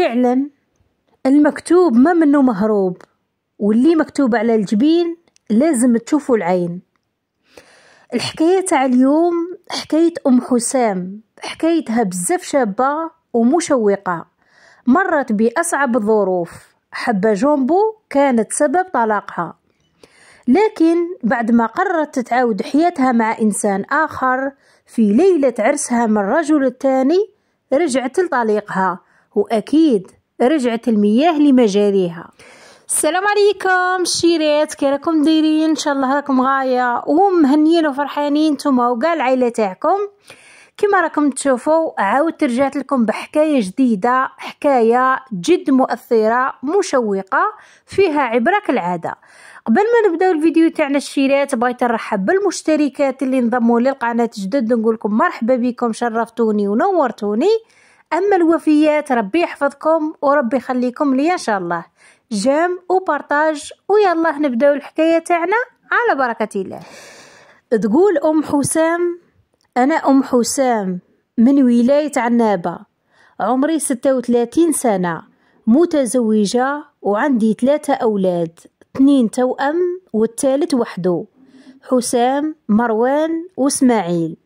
فعلا المكتوب ما منه مهروب واللي مكتوب على الجبين لازم تشوفوا العين الحكاية تاع اليوم حكاية أم حسام حكايتها بزاف شابة ومشوقة مرت بأصعب الظروف حبة جومبو كانت سبب طلاقها لكن بعد ما قررت تتعاود حياتها مع إنسان آخر في ليلة عرسها من الرجل الثاني رجعت لطليقها وأكيد رجعت المياه لمجاريها السلام عليكم شيرات كي راكم دايرين ان شاء الله راكم غايه ومهنيين وفرحانين نتوما وكاع العائله تاعكم كما راكم تشوفوا عاودت رجعت لكم بحكايه جديده حكايه جد مؤثره مشوقه فيها عبره كالعاده قبل ما نبداو الفيديو تاعنا الشيرات بغيت نرحب بالمشتركات اللي انضموا للقناه جدد نقول لكم مرحبا بكم شرفتوني ونورتوني أما الوفيات ربي يحفظكم وربي يخليكم ليا إن شاء الله جام وبارطاج ويلا نبداو الحكاية تاعنا على بركة الله تقول أم حسام أنا أم حسام من ولاية عنابة عمري 36 سنة متزوجة وعندي ثلاثة أولاد اثنين توأم والثالث وحده حسام مروان واسماعيل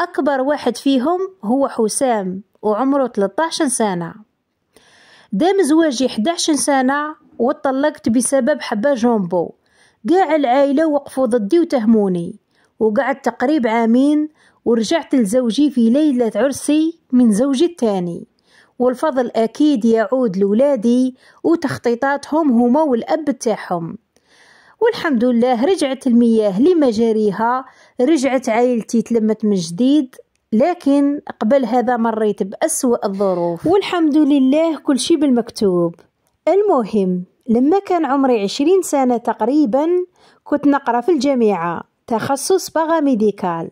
أكبر واحد فيهم هو حسام وعمره 13 سنة دام زواجي 11 سنة وطلقت بسبب حبة جومبو قاع العائلة وقفوا ضدي وتهموني وقعدت تقريب عامين ورجعت لزوجي في ليلة عرسي من زوجي الثاني والفضل أكيد يعود لولادي وتخطيطاتهم هما والأب تاعهم والحمد لله رجعت المياه لمجاريها رجعت عائلتي تلمت من جديد لكن قبل هذا مريت بأسوأ الظروف والحمد لله كل شيء بالمكتوب المهم لما كان عمري عشرين سنة تقريبا كنت نقرأ في الجامعة تخصص ميديكال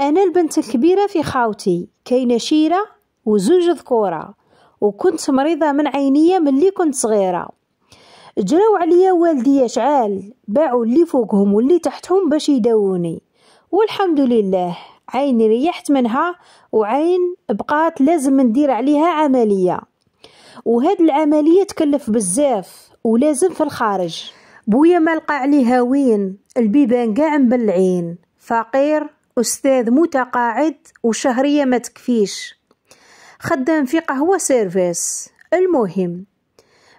أنا البنت الكبيرة في خاوتي كاينة شيرة وزوج ذكورة وكنت مريضة من عينية ملي كنت صغيرة جراو عليا والدي شعال باعوا اللي فوقهم واللي تحتهم باش يداوني والحمد لله عين ريحت منها وعين بقات لازم ندير عليها عمليه وهاد العمليه تكلف بزاف ولازم في الخارج بويا ما لقى عليها وين البيبان كاع مبلعين فقير استاذ متقاعد وشهريه ما تكفيش خدام في قهوه سيرفيس المهم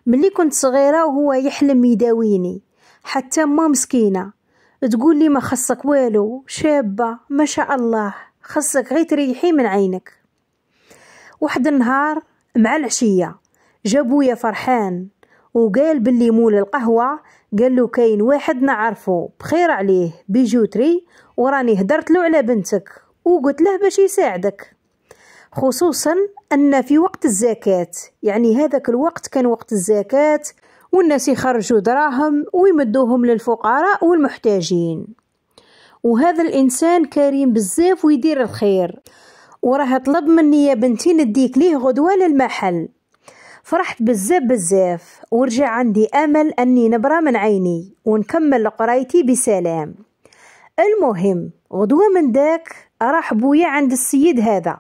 ملي كنت صغيره وهو يحلم يداويني حتى ما مسكينه تقول لي ما خصك والو شابة ما شاء الله خصك غير تريحي من عينك واحد النهار مع العشية جابو يا فرحان وقال باللي مول القهوة قال له كاين واحد نعرفه بخير عليه بيجوتري وراني هدرت له على بنتك وقلت له باش يساعدك خصوصا ان في وقت الزكاه يعني هذاك الوقت كان وقت الزكاه والناس يخرجوا دراهم ويمدوهم للفقراء والمحتاجين وهذا الإنسان كريم بزاف ويدير الخير وراه طلب مني يا بنتي نديك ليه غدوة للمحل فرحت بزاف بزاف ورجع عندي أمل أني نبرى من عيني ونكمل قرايتي بسلام المهم غدوة من داك راح بويا عند السيد هذا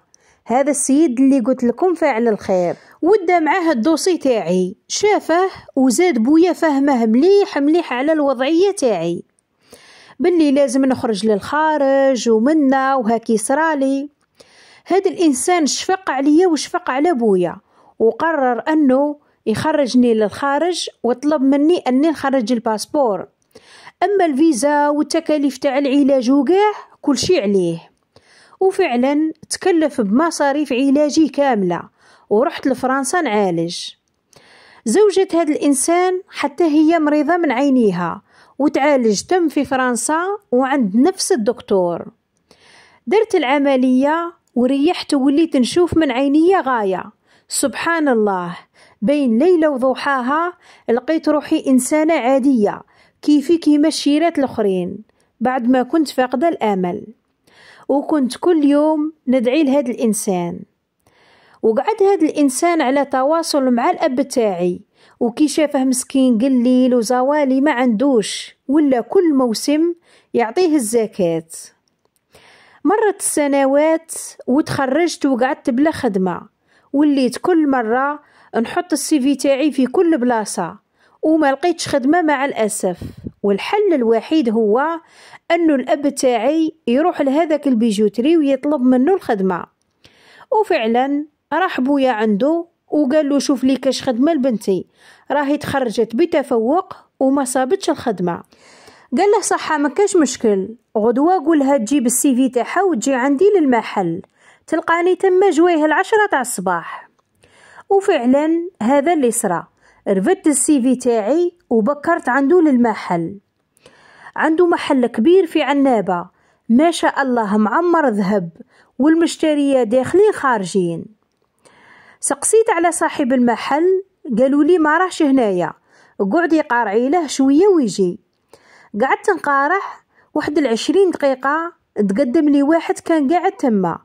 هذا السيد اللي قلت لكم فاعل الخير ودا معاه الدوسي تاعي شافه وزاد بويا فهمه مليح مليح على الوضعية تاعي بلي لازم نخرج للخارج ومنا وهاكي صرالي هاد الإنسان شفق عليا وشفق على بويا وقرر أنه يخرجني للخارج وطلب مني أني نخرج الباسبور أما الفيزا والتكاليف تاع العلاج وكاع كل شي عليه وفعلا تكلف بمصاريف علاجي كاملة ورحت لفرنسا نعالج زوجة هذا الإنسان حتى هي مريضة من عينيها وتعالج تم في فرنسا وعند نفس الدكتور درت العملية وريحت وليت نشوف من عينيا غاية سبحان الله بين ليلة وضحاها لقيت روحي إنسانة عادية كيفي كيما الشيرات الأخرين بعد ما كنت فاقدة الأمل وكنت كل يوم ندعي لهذا الإنسان وقعد هذا الإنسان على تواصل مع الأب تاعي وكي شافه مسكين قليل وزوالي ما عندوش ولا كل موسم يعطيه الزكاة مرت السنوات وتخرجت وقعدت بلا خدمة وليت كل مرة نحط السيفي تاعي في كل بلاصة وما لقيتش خدمة مع الأسف والحل الوحيد هو انه الاب تاعي يروح لهذاك البيجوتري ويطلب منه الخدمه وفعلا راح بويا عنده وقال له شوف لي كاش خدمه لبنتي راهي تخرجت بتفوق وما صابتش الخدمه قال له صحه ما كاش مشكل غدوه قولها تجيب السي في تاعها وتجي عندي للمحل تلقاني تما جويه العشرة تاع الصباح وفعلا هذا اللي صرا رفدت السي في تاعي وبكرت عنده للمحل عنده محل كبير في عنابة ما شاء الله معمر ذهب والمشترية داخلين خارجين سقسيت على صاحب المحل قالوا لي ما راهش هنايا قعد يقارعي له شوية ويجي قعدت نقارح واحد العشرين دقيقة تقدم لي واحد كان قاعد تما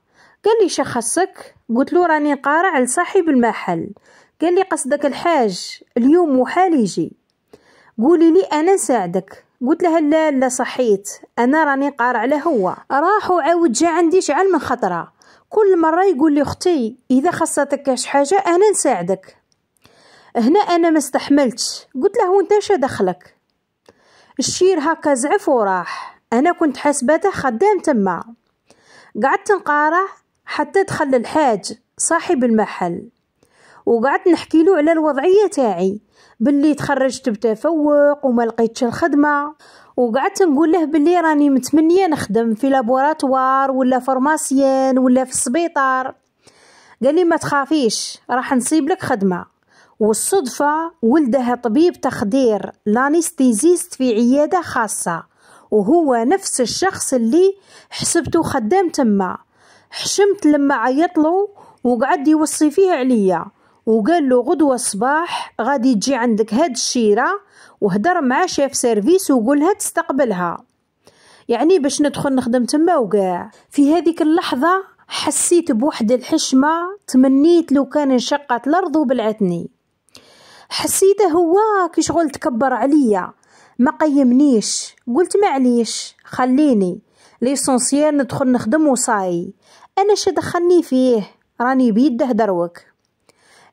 قال لي شخصك قلت له راني نقارع لصاحب المحل قال لي قصدك الحاج اليوم وحال يجي قولي لي انا نساعدك قلت لها لا لا صحيت انا راني قارع على هو راح وعاود جا عندي شعل من خطره كل مره يقول لي اختي اذا خصتك كاش حاجه انا نساعدك هنا انا ما استحملتش قلت له وانت اش دخلك الشير هكا زعف وراح انا كنت حاسبته خدام تما قعدت نقارع حتى دخل الحاج صاحب المحل وقعدت نحكي له على الوضعيه تاعي باللي تخرجت بتفوق وما لقيتش الخدمه وقعدت نقول له باللي راني متمنيه نخدم في لابوراتوار ولا فرماسيان ولا في السبيطار قال لي ما تخافيش راح نصيب لك خدمه والصدفة ولدها طبيب تخدير لانستيزيست في عيادة خاصة وهو نفس الشخص اللي حسبته خدام تما حشمت لما عيطلو وقعد يوصي فيه عليا وقال له غدوة الصباح غادي تجي عندك هاد الشيرة وهدر مع شيف سيرفيس وقولها تستقبلها يعني باش ندخل نخدم تما وكاع في هذيك اللحظة حسيت بوحد الحشمة تمنيت لو كان انشقت الأرض وبلعتني حسيته هو كي شغل تكبر عليا ما قيمنيش قلت معليش خليني ليسونسيال ندخل نخدم وصاي انا شدخلني فيه راني بيده دروك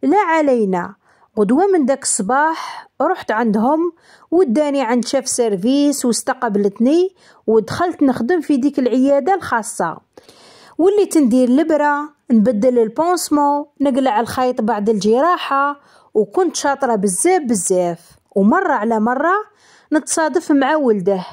لا علينا غدوة من داك الصباح رحت عندهم وداني عند شاف سيرفيس واستقبلتني ودخلت نخدم في ديك العيادة الخاصة وليت ندير البرة نبدل البونسمون نقلع الخيط بعد الجراحة وكنت شاطرة بزاف بزاف ومرة على مرة نتصادف مع ولده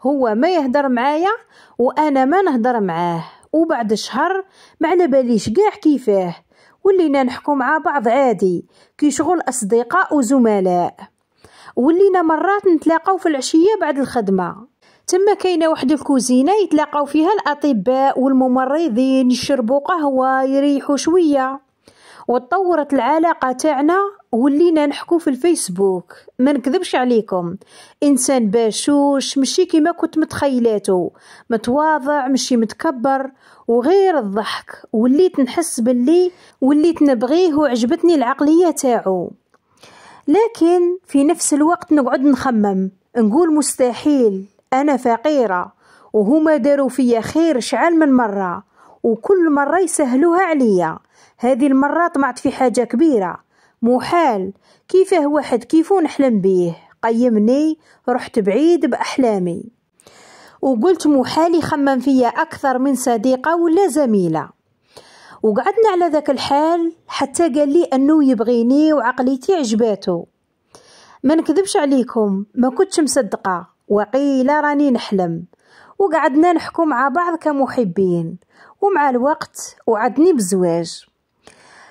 هو ما يهدر معايا وانا ما نهدر معاه وبعد شهر ما على باليش كاع كيفاه ولينا نحكو مع بعض عادي كي شغل أصدقاء وزملاء ولينا مرات نتلاقاو في العشية بعد الخدمة تما كاينه واحد الكوزينه يتلاقاو فيها الاطباء والممرضين يشربوا قهوه يريحوا شويه وتطورت العلاقه تاعنا ولينا نحكو في الفيسبوك ما نكذبش عليكم انسان باشوش مشي كيما كنت متخيلاتو متواضع مشي متكبر وغير الضحك وليت نحس باللي وليت نبغيه وعجبتني العقليه تاعو لكن في نفس الوقت نقعد نخمم نقول مستحيل انا فقيره وهما داروا فيا خير شعال من مره وكل مره يسهلوها عليا هذه المره طمعت في حاجه كبيره محال كيفاه واحد كيفو نحلم بيه قيمني رحت بعيد بأحلامي وقلت محالي يخمم فيا أكثر من صديقة ولا زميلة وقعدنا على ذاك الحال حتى قال لي أنه يبغيني وعقليتي عجباتو ما نكذبش عليكم ما كنتش مصدقة وقيلة راني نحلم وقعدنا نحكو مع بعض كمحبين ومع الوقت وعدني بزواج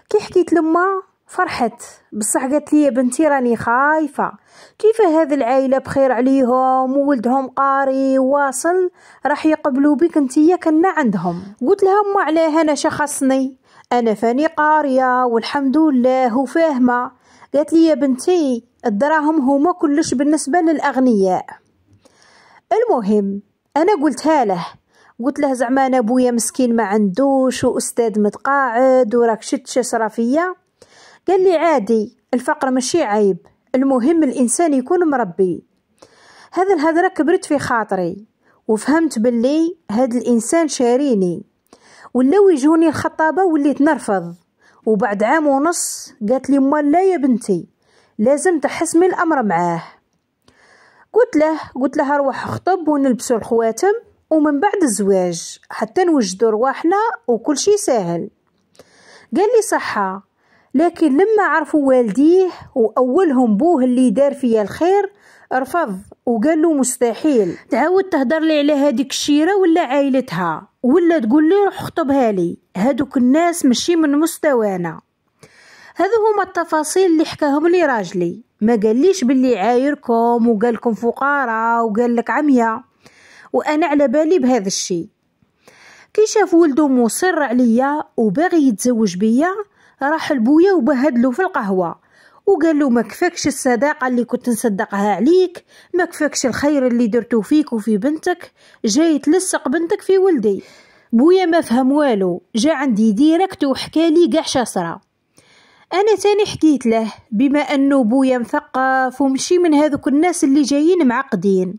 كي حكيت لما فرحت بصح قالت لي بنتي راني خايفة كيف هذه العائلة بخير عليهم وولدهم قاري واصل راح يقبلوا بك انتيا كنا عندهم قلت لها ما علاه انا شخصني انا فاني قارية والحمد لله وفاهمة قالت لي يا بنتي الدراهم هما كلش بالنسبة للأغنياء المهم انا قلتها له قلت له زعما انا بويا مسكين ما عندوش واستاذ متقاعد وراك شت شسرة فيا قال لي عادي الفقر ماشي عيب المهم الإنسان يكون مربي هذا الهضرة كبرت في خاطري وفهمت باللي هاد الإنسان شاريني ولاو يجوني الخطابة وليت نرفض وبعد عام ونص قالت لي ما لا يا بنتي لازم تحسمي الأمر معاه قلت له قلت لها روح خطب ونلبسوا الخواتم ومن بعد الزواج حتى نوجدو رواحنا وكل شي ساهل قال لي صحة لكن لما عرفوا والديه وأولهم بوه اللي دار فيا الخير رفض وقال له مستحيل تعاود تهدر لي على هذيك الشيرة ولا عائلتها ولا تقول لي روح خطبها لي هادوك الناس مشي من مستوانا هذو هما التفاصيل اللي حكاهم لي راجلي ما قاليش باللي عايركم وقالكم فقراء لك عمية وانا على بالي بهذا الشي كي شاف ولدو مصر عليا وباغي يتزوج بيا راح لبويا وبهدلو في القهوة وقال له ما كفاكش الصداقة اللي كنت نصدقها عليك ما كفاكش الخير اللي درتو فيك وفي بنتك جاي تلصق بنتك في ولدي بويا ما فهم والو جا عندي ديركت وحكالي قاع شصرا انا تاني حكيت له بما انه بويا مثقف ومشي من هذوك الناس اللي جايين معقدين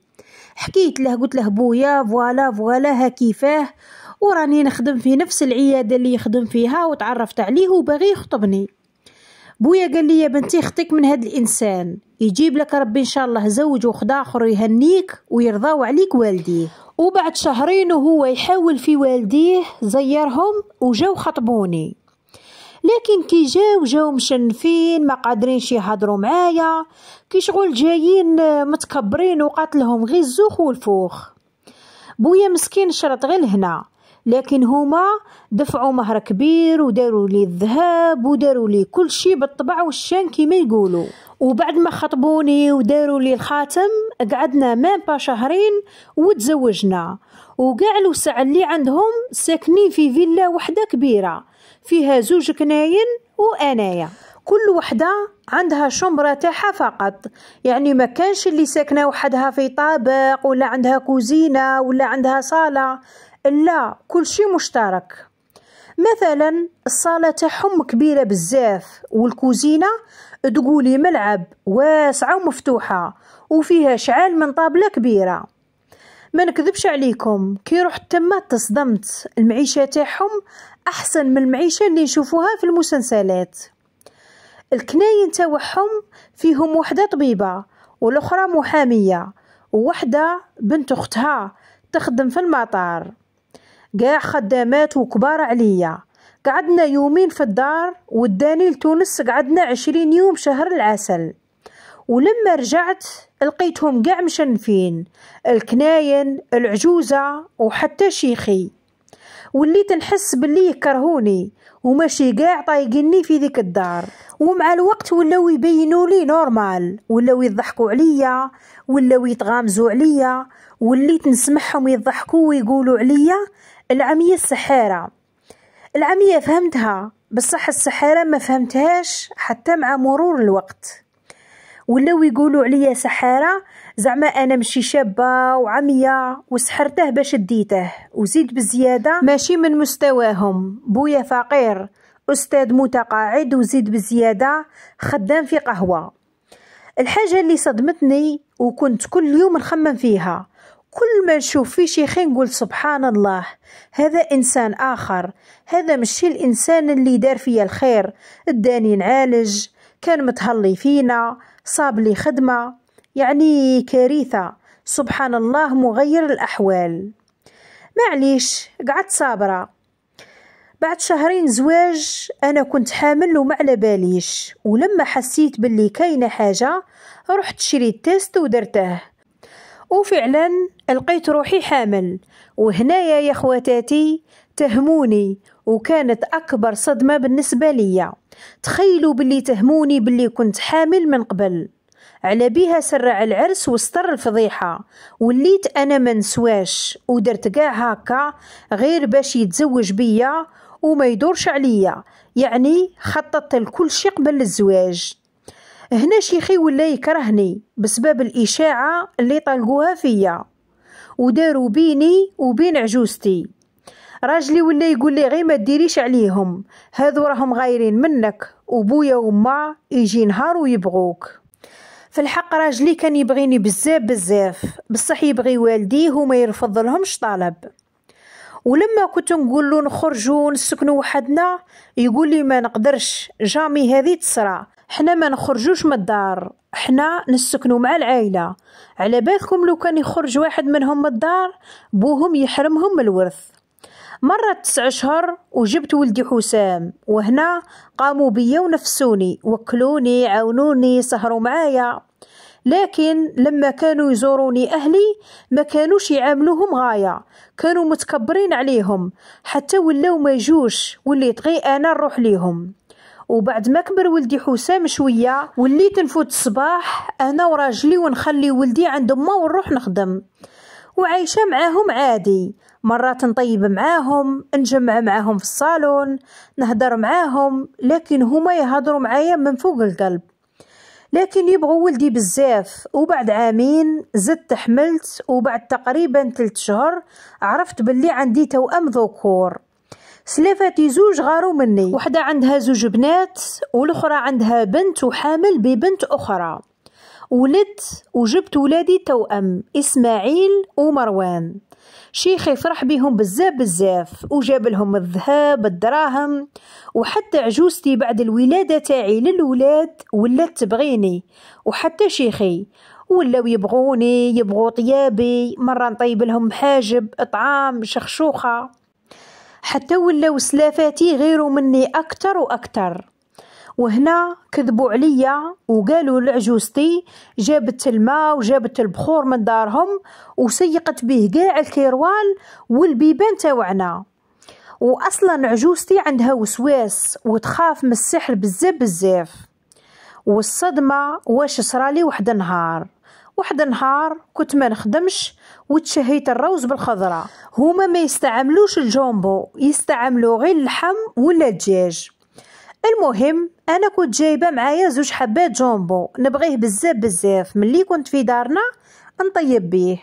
حكيت له قلت له بويا فوالا فوالا ها كيفاه وراني نخدم في نفس العيادة اللي يخدم فيها وتعرفت عليه وبغي يخطبني بويا قال لي يا بنتي اختك من هاد الانسان يجيب لك ربي ان شاء الله زوج وخدا اخر يهنيك ويرضاو عليك والديه وبعد شهرين وهو يحاول في والديه زيرهم وجاو خطبوني لكن كي جاو جاو مشنفين ما قادرينش يهضروا معايا كي شغل جايين آه، متكبرين وقاتلهم غير الزوخ والفوخ بويا مسكين شرط غير هنا لكن هما دفعوا مهر كبير وداروا لي الذهب وداروا لي كل شيء بالطبع والشان كيما يقولوا وبعد ما خطبوني وداروا لي الخاتم قعدنا مام با شهرين وتزوجنا وكاع الوسع اللي عندهم ساكنين في فيلا وحده كبيره فيها زوج كناين وانايا كل وحده عندها شمبرة تاعها فقط يعني ما كانش اللي ساكنه وحدها في طابق ولا عندها كوزينه ولا عندها صاله لا كل شيء مشترك مثلا الصاله تاعهم كبيره بزاف والكوزينه تقولي ملعب واسعه ومفتوحه وفيها شعال من طابله كبيره ما نكذبش عليكم كي رحت تما تصدمت المعيشه تاعهم احسن من المعيشه اللي نشوفوها في المسلسلات الكناين تاعهم فيهم وحده طبيبه والاخرى محاميه ووحده بنت اختها تخدم في المطار كاع خدامات وكبار عليا قعدنا يومين في الدار وداني لتونس قعدنا عشرين يوم شهر العسل ولما رجعت لقيتهم قاع مشنفين الكناين العجوزة وحتى شيخي وليت نحس باللي يكرهوني وماشي قاع طايقني في ذيك الدار ومع الوقت ولاو يبينوا لي نورمال ولاو يضحكوا عليا ولاو يتغامزوا عليا وليت نسمعهم يضحكوا ويقولوا عليا العمية السحارة العمية فهمتها بصح السحارة ما فهمتهاش حتى مع مرور الوقت ولاو يقولوا عليا سحارة زعما أنا مشي شابة وعمية وسحرته باش ديته وزيد بزيادة ماشي من مستواهم بويا فقير أستاذ متقاعد وزيد بزيادة خدام في قهوة الحاجة اللي صدمتني وكنت كل يوم نخمم فيها كل ما نشوف فيه شيخين نقول سبحان الله هذا إنسان آخر هذا مشي الإنسان اللي دار فيا الخير اداني نعالج كان متهلي فينا صاب لي خدمة يعني كارثة سبحان الله مغير الأحوال معليش قعدت صابرة بعد شهرين زواج أنا كنت حامل وما على باليش ولما حسيت باللي كاينة حاجة رحت شريت تيست ودرته وفعلا لقيت روحي حامل وهنايا يا خواتاتي تهموني وكانت أكبر صدمة بالنسبة ليا تخيلوا باللي تهموني باللي كنت حامل من قبل على بيها سرع العرس وستر الفضيحة وليت أنا ما نسواش ودرت كاع هكا غير باش يتزوج بيا وما يدورش عليا يعني خططت لكل شي قبل الزواج هنا شيخي ولا يكرهني بسبب الإشاعة اللي طلقوها فيا وداروا بيني وبين عجوزتي راجلي ولا يقول لي غير ما ديريش عليهم هذو راهم غايرين منك وبويا وما يجي نهار ويبغوك في الحق راجلي كان يبغيني بزاف بزاف بصح يبغي والديه وما يرفض لهمش طلب ولما كنت نقول له نخرجوا نسكنوا وحدنا يقول لي ما نقدرش جامي هذه تصرى حنا ما نخرجوش من الدار حنا نسكنوا مع العائله على بالكم لو كان يخرج واحد منهم من الدار بوهم يحرمهم من الورث مرت تسع شهر وجبت ولدي حسام وهنا قاموا بيا ونفسوني وكلوني عاونوني سهروا معايا لكن لما كانوا يزوروني أهلي ما كانوش يعاملوهم غاية كانوا متكبرين عليهم حتى ولاو ما يجوش وليت غي أنا نروح ليهم وبعد ما كبر ولدي حسام شويه وليت نفوت الصباح انا وراجلي ونخلي ولدي عند ما ونروح نخدم وعايشه معاهم عادي مرات نطيب معاهم نجمع معاهم في الصالون نهدر معاهم لكن هما يهضروا معايا من فوق القلب لكن يبغوا ولدي بزاف وبعد عامين زدت حملت وبعد تقريبا ثلاث شهور عرفت بلي عندي توأم ذكور سلافاتي زوج غارو مني وحدة عندها زوج بنات والأخرى عندها بنت وحامل ببنت أخرى ولدت وجبت ولادي توأم إسماعيل ومروان شيخي فرح بهم بزاف بزاف وجاب لهم الذهب الدراهم وحتى عجوزتي بعد الولادة تاعي للولاد ولات تبغيني وحتى شيخي ولاو يبغوني يبغوا طيابي مرة نطيب لهم حاجب طعام شخشوخة حتى ولاو سلافاتي غيروا مني أكتر واكثر وهنا كذبوا عليا وقالوا لعجوزتي جابت الماء وجابت البخور من دارهم وسيقت به كاع الكيروال والبيبان تاوعنا واصلا عجوزتي عندها وسواس وتخاف من السحر بزاف بزاف والصدمه واش صرالي واحد النهار واحد النهار كنت ما نخدمش وتشهيت الروز بالخضره هما ما يستعملوش الجامبو يستعملوا غير اللحم ولا الدجاج المهم انا كنت جايبه معايا زوج حبات جامبو نبغيه بزاف بزاف ملي كنت في دارنا نطيب بيه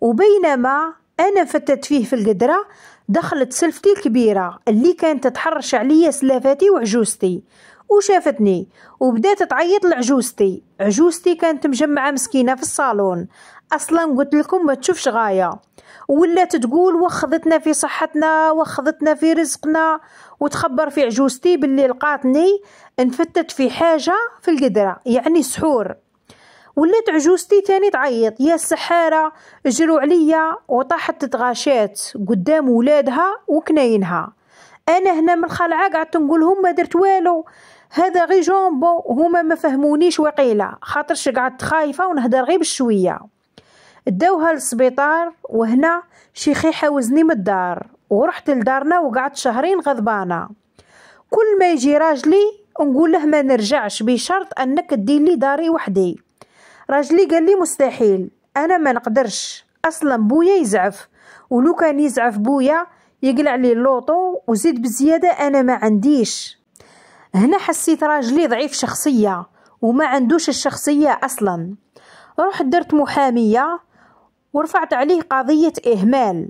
وبينما انا فتت فيه في القدره دخلت سلفتي الكبيره اللي كانت تحرش عليا سلافاتي وعجوزتي وشافتني وبدات تعيط لعجوزتي عجوزتي كانت مجمعه مسكينه في الصالون اصلا قلت لكم ما تشوفش غايه ولات تقول وخذتنا في صحتنا وخذتنا في رزقنا وتخبر في عجوزتي باللي لقاتني انفتت في حاجه في القدره يعني سحور ولات عجوزتي تاني تعيط يا السحارة جروا عليا وطاحت تتغاشات قدام ولادها وكناينها انا هنا من الخلعه قعدت نقولهم ما درت والو هذا غي جومبو هما ما فهمونيش وقيله خاطرش قعدت خايفه ونهدر غير بشويه داوها للسبيطار وهنا شيخي حاوزني من الدار ورحت لدارنا وقعدت شهرين غضبانه كل ما يجي راجلي نقول له ما نرجعش بشرط انك تدير لي داري وحدي راجلي قال لي مستحيل انا ما نقدرش اصلا بويا يزعف ولو كان يزعف بويا يقلع لي اللوطو وزيد بزياده انا ما عنديش هنا حسيت راجلي ضعيف شخصيه وما عندوش الشخصيه اصلا رحت درت محاميه ورفعت عليه قضية إهمال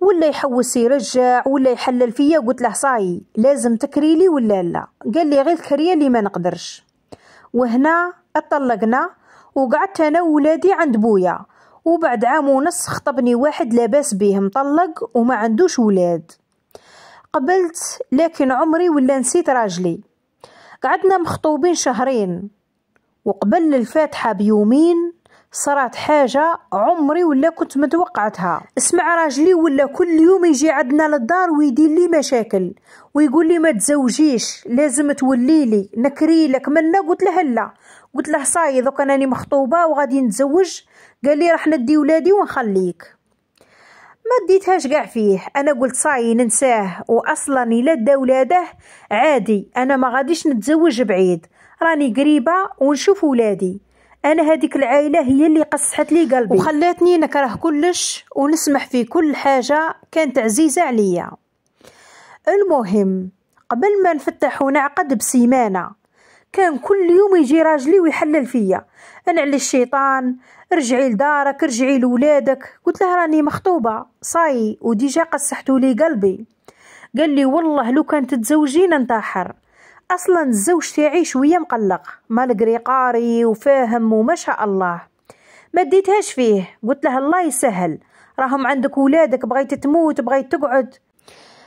ولا يحوس يرجع ولا يحلل فيا قلت له صاي لازم تكري لي ولا لا قال لي غير كريه لي ما نقدرش وهنا اتطلقنا وقعدت انا وولادي عند بويا وبعد عام ونص خطبني واحد لاباس بيه مطلق وما عندوش ولاد قبلت لكن عمري ولا نسيت راجلي قعدنا مخطوبين شهرين وقبل الفاتحة بيومين صرات حاجة عمري ولا كنت متوقعتها اسمع راجلي ولا كل يوم يجي عندنا للدار ويدير لي مشاكل ويقول لي ما تزوجيش لازم تولي لي نكري لك منا قلت له لا قلت له صاي دوك راني مخطوبة وغادي نتزوج قال لي راح ندي ولادي ونخليك ما ديتهاش كاع فيه انا قلت صاي ننساه واصلا الا دا ولاده عادي انا ما غاديش نتزوج بعيد راني قريبه ونشوف ولادي انا هذيك العائله هي اللي قصحت لي قلبي وخلاتني نكره كلش ونسمح في كل حاجه كانت عزيزه عليا المهم قبل ما نفتح ونعقد بسيمانه كان كل يوم يجي راجلي ويحلل فيا انا على الشيطان رجعي لدارك رجعي لولادك قلت له راني مخطوبه صاي وديجا قصحتوا لي قلبي قال لي والله لو كان تتزوجين انتحر اصلا الزوج تاعي شويه مقلق مالقري قاري وفاهم وما شاء الله ما ديتهاش فيه قلت له الله يسهل راهم عندك ولادك بغيت تموت بغيت تقعد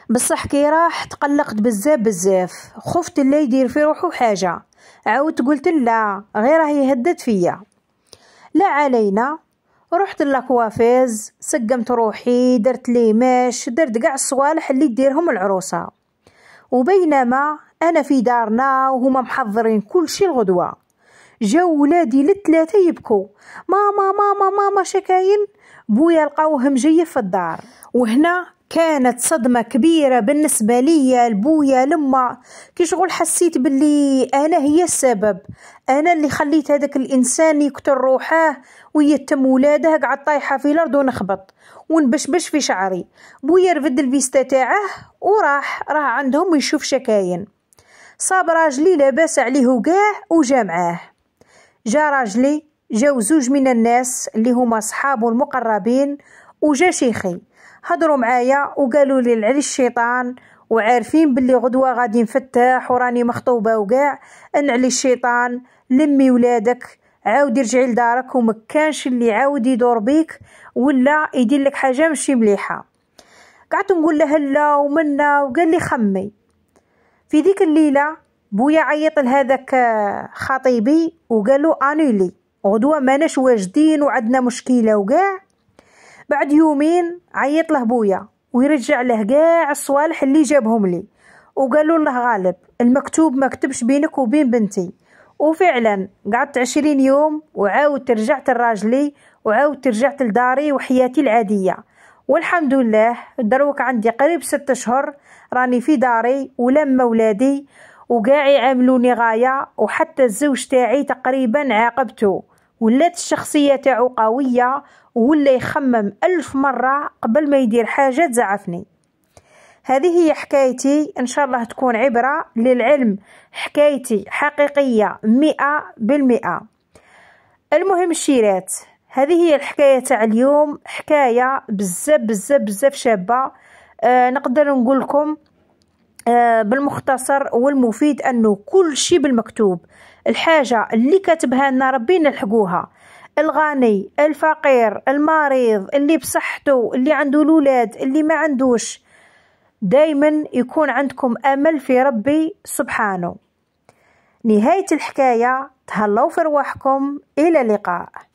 بصح كي راح تقلقت بزاف بزاف خفت لا يدير في روحو حاجه عاودت قلت لا غير راهي هدت فيا لا علينا رحت لاكوافيز سقمت روحي درت لي ماش درت كاع الصوالح اللي ديرهم العروسه وبينما أنا في دارنا وهما محضرين كل شيء الغدوة جاو ولادي للثلاثة يبكوا ماما ماما ماما شكاين بويا لقاوهم جاية في الدار وهنا كانت صدمة كبيرة بالنسبة ليا لبويا لما كي شغل حسيت باللي أنا هي السبب أنا اللي خليت هذاك الإنسان يكتر روحاه ويتم ولاده قعد طايحة في الأرض ونخبط ونبشبش في شعري بويا رفد الفيستا تاعه وراح راه عندهم ويشوف شكاين صاب راجلي لاباس عليه وكاع وجا معاه جا راجلي جاو زوج من الناس اللي هما صحابو المقربين وجا شيخي هضروا معايا وقالوا لي العري الشيطان وعارفين باللي غدوة غادي نفتح وراني مخطوبة وكاع نعلي الشيطان لمي ولادك عاودي رجعي لدارك وما كانش اللي عاود يدور بيك ولا يدير لك حاجة ماشي مليحة قعدت نقول له لا ومنا وقال لي خمي في ديك الليلة بويا عيط لهذاك خطيبي وقالو انولي غدوة ماناش واجدين وعندنا مشكلة وكاع بعد يومين عيط له بويا ويرجع له كاع الصوالح اللي جابهم لي وقالوا الله غالب المكتوب ما كتبش بينك وبين بنتي وفعلا قعدت عشرين يوم وعاودت رجعت لراجلي وعاودت رجعت لداري وحياتي العادية والحمد لله دروك عندي قريب ستة شهور راني في داري ولما ولادي وكاع يعاملوني غاية وحتى الزوج تاعي تقريبا عاقبته ولات الشخصية تاعو قوية ولا يخمم ألف مرة قبل ما يدير حاجة تزعفني هذه هي حكايتي إن شاء الله تكون عبرة للعلم حكايتي حقيقية مئة بالمئة المهم الشيرات هذه هي الحكاية تاع اليوم حكاية بزاف بزاف بزاف شابة آه، نقدر نقول لكم آه، بالمختصر والمفيد انه كل شيء بالمكتوب الحاجه اللي كاتبها لنا ربي نلحقوها الغني الفقير المريض اللي بصحته اللي عنده الاولاد اللي ما عندوش دايما يكون عندكم امل في ربي سبحانه نهايه الحكايه تهلاو في رواحكم الى اللقاء